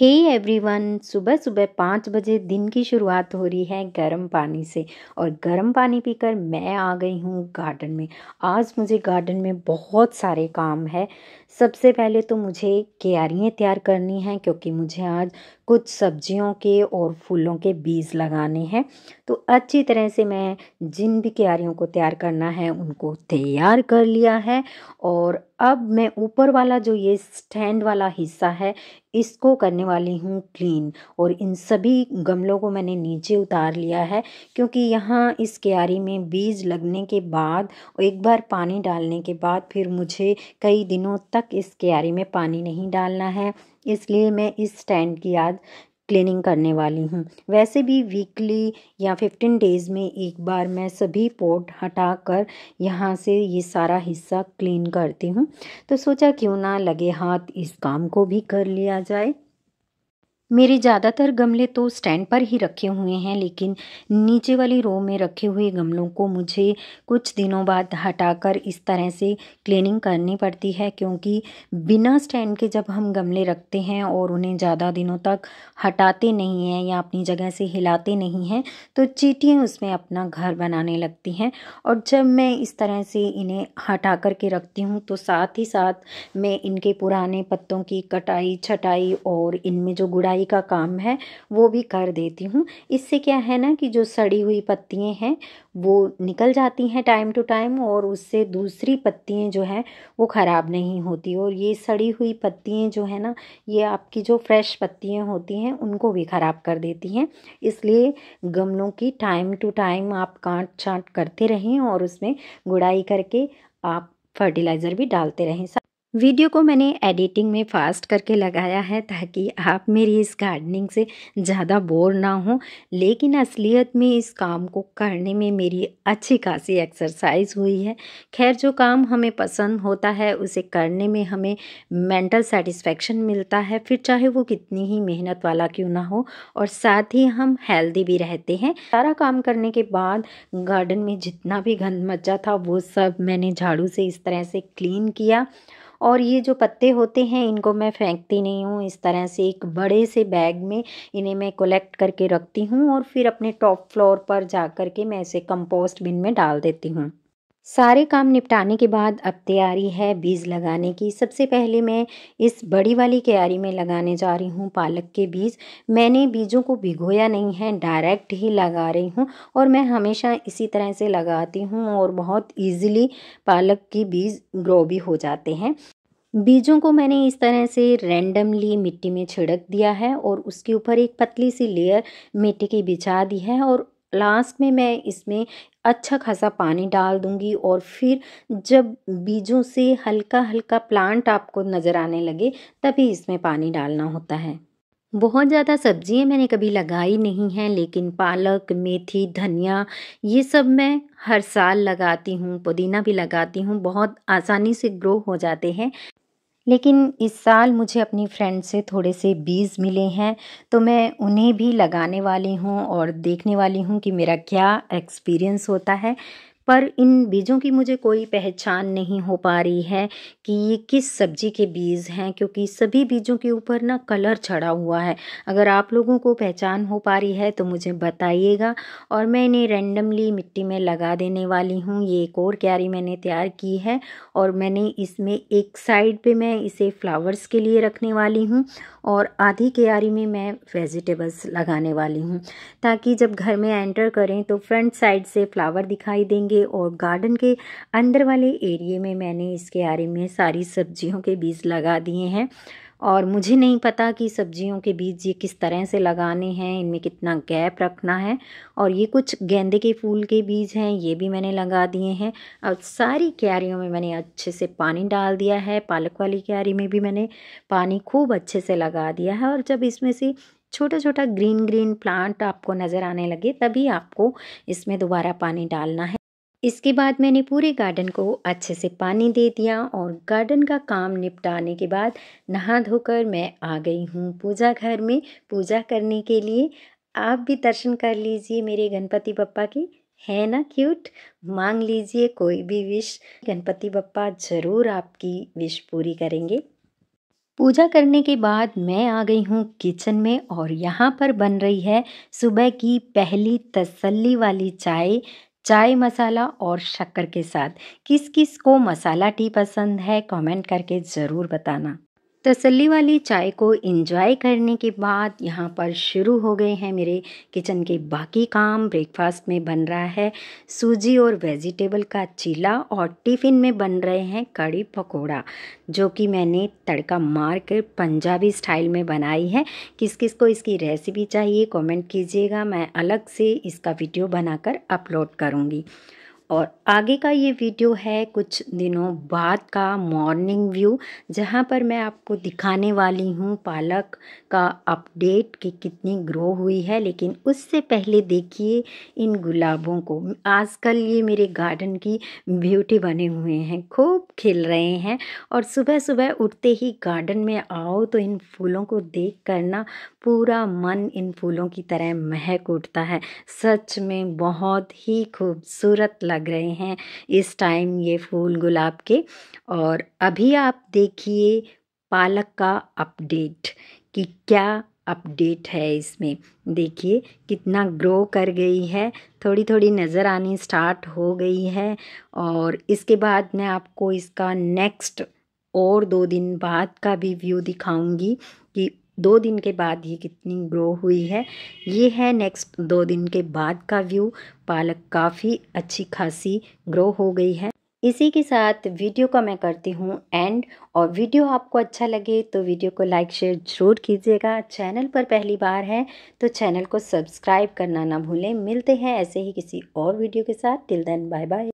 हे hey everyone सुबह सुबह पाँच बजे दिन की शुरुआत हो रही है गर्म पानी से और गर्म पानी पीकर मैं आ गई हूँ गार्डन में आज मुझे गार्डन में बहुत सारे काम है सबसे पहले तो मुझे क्यारियाँ तैयार करनी हैं क्योंकि मुझे आज कुछ सब्जियों के और फूलों के बीज लगाने हैं तो अच्छी तरह से मैं जिन भी क्यारियों को तैयार करना है उनको तैयार कर लिया है और अब मैं ऊपर वाला जो ये स्टैंड वाला हिस्सा है इसको करने वाली हूँ क्लीन और इन सभी गमलों को मैंने नीचे उतार लिया है क्योंकि यहाँ इस क्यारी में बीज लगने के बाद एक बार पानी डालने के बाद फिर मुझे कई दिनों तक इस क्यारी में पानी नहीं डालना है इसलिए मैं इस स्टैंड की आज क्लीनिंग करने वाली हूँ वैसे भी वीकली या फिफ्टीन डेज़ में एक बार मैं सभी पोर्ट हटा कर यहाँ से ये सारा हिस्सा क्लीन करती हूँ तो सोचा क्यों ना लगे हाथ इस काम को भी कर लिया जाए मेरे ज़्यादातर गमले तो स्टैंड पर ही रखे हुए हैं लेकिन नीचे वाली रो में रखे हुए गमलों को मुझे कुछ दिनों बाद हटाकर इस तरह से क्लीनिंग करनी पड़ती है क्योंकि बिना स्टैंड के जब हम गमले रखते हैं और उन्हें ज़्यादा दिनों तक हटाते नहीं हैं या अपनी जगह से हिलाते नहीं हैं तो चीटियाँ उसमें अपना घर बनाने लगती हैं और जब मैं इस तरह से इन्हें हटा कर के रखती हूँ तो साथ ही साथ मैं इनके पुराने पत्तों की कटाई छटाई और इनमें जो गुड़ाई सफाई का काम है वो भी कर देती हूँ इससे क्या है ना कि जो सड़ी हुई पत्तियाँ हैं वो निकल जाती हैं टाइम टू टाइम और उससे दूसरी पत्तियाँ जो हैं वो ख़राब नहीं होती और ये सड़ी हुई पत्तियाँ जो है ना ये आपकी जो फ्रेश पत्तियाँ होती हैं उनको भी ख़राब कर देती हैं इसलिए गमलों की टाइम टू टाइम आप काट छाँट करते रहें और उसमें गुड़ाई करके आप फर्टिलाइज़र भी डालते रहें वीडियो को मैंने एडिटिंग में फास्ट करके लगाया है ताकि आप मेरी इस गार्डनिंग से ज़्यादा बोर ना हो लेकिन असलियत में इस काम को करने में मेरी अच्छी खासी एक्सरसाइज हुई है खैर जो काम हमें पसंद होता है उसे करने में हमें मेंटल सेटिस्फेक्शन मिलता है फिर चाहे वो कितनी ही मेहनत वाला क्यों ना हो और साथ ही हम हेल्दी भी रहते हैं सारा काम करने के बाद गार्डन में जितना भी गंद मचा था वो सब मैंने झाड़ू से इस तरह से क्लीन किया और ये जो पत्ते होते हैं इनको मैं फेंकती नहीं हूँ इस तरह से एक बड़े से बैग में इन्हें मैं कलेक्ट करके रखती हूँ और फिर अपने टॉप फ्लोर पर जा कर के मैं इसे कंपोस्ट बिन में डाल देती हूँ सारे काम निपटाने के बाद अब तैयारी है बीज लगाने की सबसे पहले मैं इस बड़ी वाली क्यारी में लगाने जा रही हूँ पालक के बीज मैंने बीजों को भिगोया नहीं है डायरेक्ट ही लगा रही हूँ और मैं हमेशा इसी तरह से लगाती हूँ और बहुत इजीली पालक के बीज ग्रो भी हो जाते हैं बीजों को मैंने इस तरह से रैंडमली मिट्टी में छिड़क दिया है और उसके ऊपर एक पतली सी लेयर मिट्टी की बिछा दी है और लास्ट में मैं इसमें अच्छा खासा पानी डाल दूंगी और फिर जब बीजों से हल्का हल्का प्लांट आपको नज़र आने लगे तभी इसमें पानी डालना होता है बहुत ज़्यादा सब्जियां मैंने कभी लगाई नहीं हैं लेकिन पालक मेथी धनिया ये सब मैं हर साल लगाती हूँ पुदीना भी लगाती हूँ बहुत आसानी से ग्रो हो जाते हैं लेकिन इस साल मुझे अपनी फ्रेंड से थोड़े से बीज मिले हैं तो मैं उन्हें भी लगाने वाली हूँ और देखने वाली हूँ कि मेरा क्या एक्सपीरियंस होता है पर इन बीजों की मुझे कोई पहचान नहीं हो पा रही है कि ये किस सब्जी के बीज हैं क्योंकि सभी बीजों के ऊपर ना कलर चढ़ा हुआ है अगर आप लोगों को पहचान हो पा रही है तो मुझे बताइएगा और मैं इन्हें रेंडमली मिट्टी में लगा देने वाली हूँ ये एक और क्यारी मैंने तैयार की है और मैंने इसमें एक साइड पर मैं इसे फ्लावर्स के लिए रखने वाली हूँ और आधी क्यारी में मैं वेजिटेबल्स लगाने वाली हूँ ताकि जब घर में एंटर करें तो फ्रंट साइड से फ्लावर दिखाई देंगे लिए और गार्डन के अंदर वाले एरिए में मैंने इसके आरे में सारी सब्जियों के बीज लगा दिए हैं और मुझे नहीं पता कि सब्जियों के बीज ये किस तरह से लगाने हैं इनमें कितना गैप रखना है और ये कुछ गेंदे के फूल के बीज हैं ये भी मैंने लगा दिए हैं और सारी क्यारियों में मैंने अच्छे से पानी डाल दिया है पालक वाली क्यारी में भी मैंने पानी खूब अच्छे से लगा दिया है और जब इसमें से छोटा छोटा ग्रीन ग्रीन प्लांट आपको नज़र आने लगे तभी आपको इसमें दोबारा पानी डालना है इसके बाद मैंने पूरे गार्डन को अच्छे से पानी दे दिया और गार्डन का काम निपटाने के बाद नहा धोकर मैं आ गई हूँ पूजा घर में पूजा करने के लिए आप भी दर्शन कर लीजिए मेरे गणपति पप्पा की है ना क्यूट मांग लीजिए कोई भी विश गणपति बप्पा ज़रूर आपकी विश पूरी करेंगे पूजा करने के बाद मैं आ गई हूँ किचन में और यहाँ पर बन रही है सुबह की पहली तसल्ली वाली चाय चाय मसाला और शक्कर के साथ किस किस को मसाला टी पसंद है कमेंट करके ज़रूर बताना तसल्ली वाली चाय को इंजॉय करने के बाद यहाँ पर शुरू हो गए हैं मेरे किचन के बाकी काम ब्रेकफास्ट में बन रहा है सूजी और वेजिटेबल का चीला और टिफ़िन में बन रहे हैं कड़ी पकोड़ा जो कि मैंने तड़का मार कर पंजाबी स्टाइल में बनाई है किस किस को इसकी रेसिपी चाहिए कमेंट कीजिएगा मैं अलग से इसका वीडियो बनाकर अपलोड करूँगी और आगे का ये वीडियो है कुछ दिनों बाद का मॉर्निंग व्यू जहाँ पर मैं आपको दिखाने वाली हूँ पालक का अपडेट कि कितनी ग्रो हुई है लेकिन उससे पहले देखिए इन गुलाबों को आजकल ये मेरे गार्डन की ब्यूटी बने हुए हैं खूब खिल रहे हैं और सुबह सुबह उठते ही गार्डन में आओ तो इन फूलों को देख करना पूरा मन इन फूलों की तरह महक उठता है सच में बहुत ही खूबसूरत लग रहे हैं इस टाइम ये फूल गुलाब के और अभी आप देखिए पालक का अपडेट कि क्या अपडेट है इसमें देखिए कितना ग्रो कर गई है थोड़ी थोड़ी नज़र आनी स्टार्ट हो गई है और इसके बाद मैं आपको इसका नेक्स्ट और दो दिन बाद का भी व्यू दिखाऊंगी कि दो दिन के बाद ये कितनी ग्रो हुई है ये है नेक्स्ट दो दिन के बाद का व्यू पालक काफ़ी अच्छी खासी ग्रो हो गई है इसी के साथ वीडियो का मैं करती हूँ एंड और वीडियो आपको अच्छा लगे तो वीडियो को लाइक शेयर जरूर कीजिएगा चैनल पर पहली बार है तो चैनल को सब्सक्राइब करना ना भूलें मिलते हैं ऐसे ही किसी और वीडियो के साथ टिल देन बाय बाय